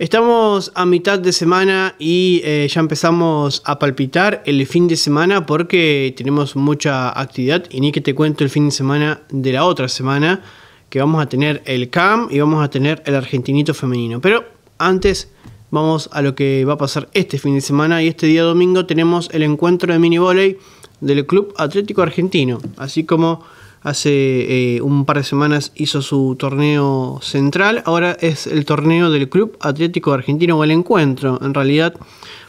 Estamos a mitad de semana y eh, ya empezamos a palpitar el fin de semana porque tenemos mucha actividad y ni que te cuento el fin de semana de la otra semana que vamos a tener el CAM y vamos a tener el argentinito femenino. Pero antes vamos a lo que va a pasar este fin de semana y este día domingo tenemos el encuentro de mini volley del Club Atlético Argentino, así como hace eh, un par de semanas hizo su torneo central, ahora es el torneo del Club Atlético Argentino o el encuentro, en realidad,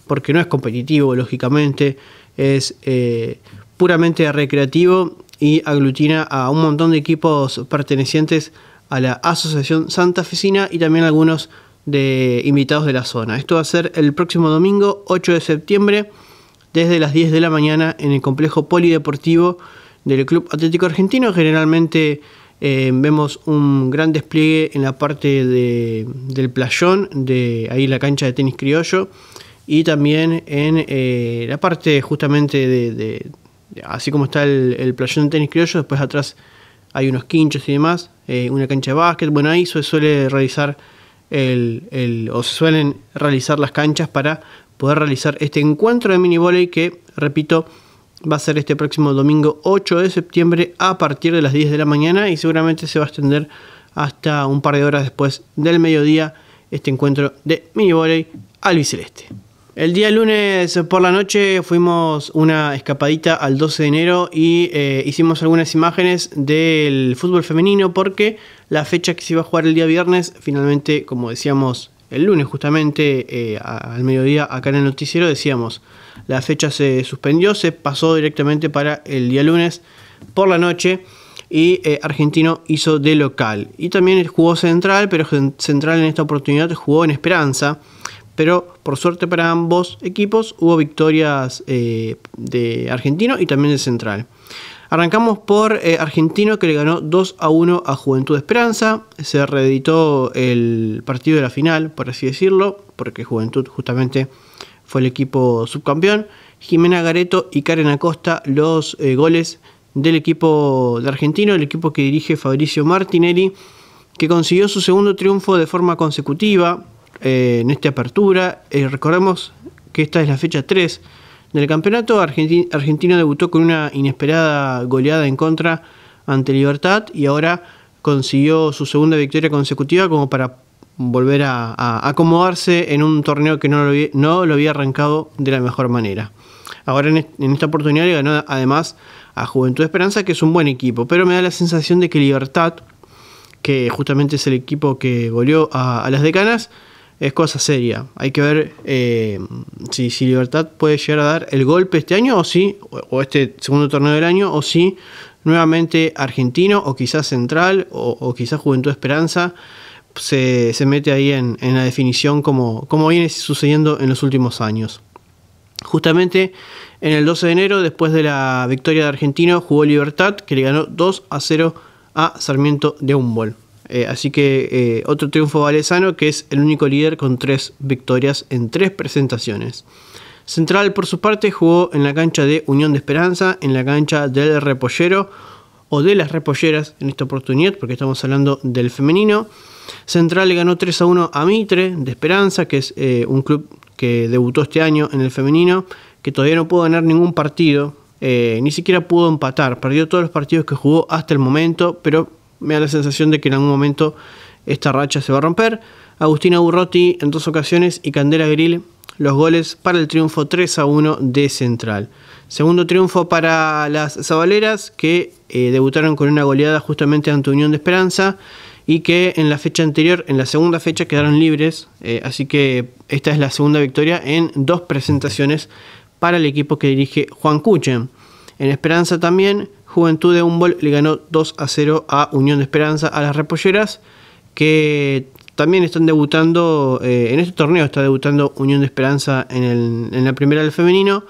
porque no es competitivo, lógicamente, es eh, puramente recreativo y aglutina a un montón de equipos pertenecientes a la Asociación Santa Oficina. y también algunos de invitados de la zona. Esto va a ser el próximo domingo 8 de septiembre desde las 10 de la mañana en el complejo polideportivo del Club Atlético Argentino. Generalmente eh, vemos un gran despliegue en la parte del playón, de ahí la cancha de tenis criollo, y también en eh, la parte justamente de, así como está el, playón de tenis criollo, después atrás hay unos quinchos y demás, eh, una cancha de básquet, bueno, ahí se suele realizar el, o se suelen realizar las canchas para poder realizar este encuentro de mini volley que, repito, va a ser este próximo domingo 8 de septiembre a partir de las 10 de la mañana y seguramente se va a extender hasta un par de horas después del mediodía este encuentro de mini al Biceleste. El día lunes por la noche fuimos una escapadita al 12 de enero y eh, hicimos algunas imágenes del fútbol femenino porque la fecha que se iba a jugar el día viernes finalmente, como decíamos el lunes justamente eh, al mediodía acá en el noticiero decíamos, la fecha se suspendió, se pasó directamente para el día lunes por la noche y eh, Argentino hizo de local. Y también jugó Central, pero Central en esta oportunidad jugó en Esperanza. Pero por suerte para ambos equipos hubo victorias eh, de Argentino y también de Central. Arrancamos por eh, Argentino que le ganó 2 a 1 a Juventud Esperanza. Se reeditó el partido de la final, por así decirlo, porque Juventud justamente fue el equipo subcampeón. Jimena Gareto y Karen Acosta los eh, goles del equipo de Argentino, el equipo que dirige Fabricio Martinelli, que consiguió su segundo triunfo de forma consecutiva eh, en esta apertura. recordemos que esta es la fecha 3 en el campeonato, argentino debutó con una inesperada goleada en contra ante Libertad y ahora consiguió su segunda victoria consecutiva como para volver a, acomodarse en un torneo que no lo, no lo, había arrancado de la mejor manera. Ahora en, esta oportunidad le ganó además a Juventud Esperanza, que es un buen equipo, pero me da la sensación de que Libertad, que justamente es el equipo que goleó a las decanas, es cosa seria. Hay que ver eh, si, Libertad puede llegar a dar el golpe este año o si, o este segundo torneo del año, o si nuevamente Argentino o quizás Central o, quizás Juventud Esperanza se, mete ahí en, la definición como, como viene sucediendo en los últimos años. Justamente en el 12 de enero, después de la victoria de Argentino, jugó Libertad, que le ganó 2 a 0 a Sarmiento de Humboldt. Eh, así que eh, otro triunfo valesano que es el único líder con tres victorias en tres presentaciones. Central por su parte jugó en la cancha de Unión de Esperanza, en la cancha del Repollero o de las Repolleras en esta oportunidad porque estamos hablando del femenino. Central le ganó 3 a 1 a Mitre de Esperanza, que es eh, un club que debutó este año en el femenino, que todavía no pudo ganar ningún partido, ni siquiera pudo empatar, perdió todos los partidos que jugó hasta el momento, pero me da la sensación de que en algún momento esta racha se va a romper. Agustina Burrotti en dos ocasiones y Candela Grill los goles para el triunfo 3 a 1 de Central. Segundo triunfo para las Zabaleras que eh, debutaron con una goleada justamente ante Unión de Esperanza y que en la fecha anterior, en la segunda fecha, quedaron libres. Eh, así que esta es la segunda victoria en dos presentaciones para el equipo que dirige Juan Cuchen. En Esperanza también Juventud de Humboldt le ganó 2 a 0 a Unión de Esperanza, a las Repolleras, que también están debutando, eh, en este torneo está debutando Unión de Esperanza en, la primera del femenino.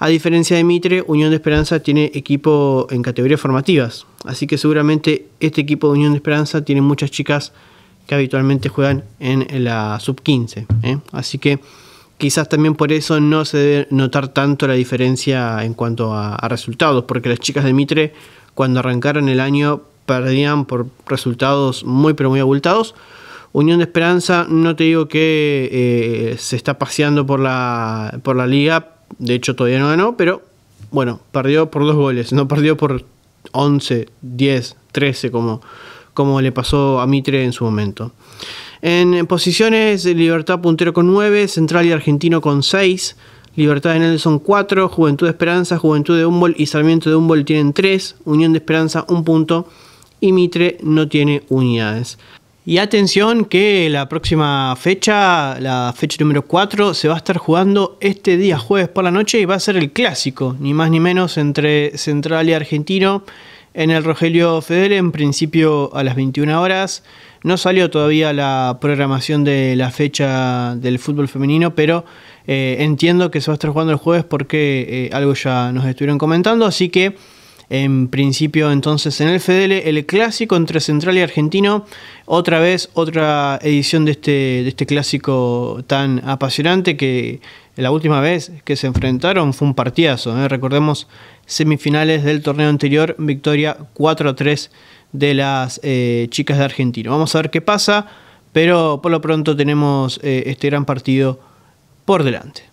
A diferencia de Mitre, Unión de Esperanza tiene equipo en categorías formativas. Así que seguramente este equipo de Unión de Esperanza tiene muchas chicas que habitualmente juegan en la sub-15. ¿eh? Así que Quizás también por eso no se debe notar tanto la diferencia en cuanto a, resultados, porque las chicas de Mitre cuando arrancaron el año perdían por resultados muy pero muy abultados. Unión de Esperanza, no te digo que eh, se está paseando por la, por la liga, de hecho todavía no ganó, pero bueno, perdió por dos goles, no perdió por 11, 10, 13 como, como le pasó a Mitre en su momento. En posiciones, Libertad puntero con 9, Central y Argentino con 6, Libertad de Nelson 4, Juventud de Esperanza, Juventud de Humboldt y Sarmiento de Humboldt tienen 3, Unión de Esperanza un punto y Mitre no tiene unidades. Y atención que la próxima fecha, la fecha número 4, se va a estar jugando este día jueves por la noche y va a ser el clásico, ni más ni menos entre Central y Argentino en el Rogelio Fedele, en principio a las 21 horas. No salió todavía la programación de la fecha del fútbol femenino, pero eh, entiendo que se va a estar jugando el jueves porque eh, algo ya nos estuvieron comentando, así que en principio entonces en el Fedele el clásico entre Central y Argentino, otra vez otra edición de este, de este clásico tan apasionante que la última vez que se enfrentaron fue un partidazo, ¿eh? recordemos semifinales del torneo anterior, victoria 4 a 3 de las eh, chicas de Argentina. Vamos a ver qué pasa, pero por lo pronto tenemos eh, este gran partido por delante.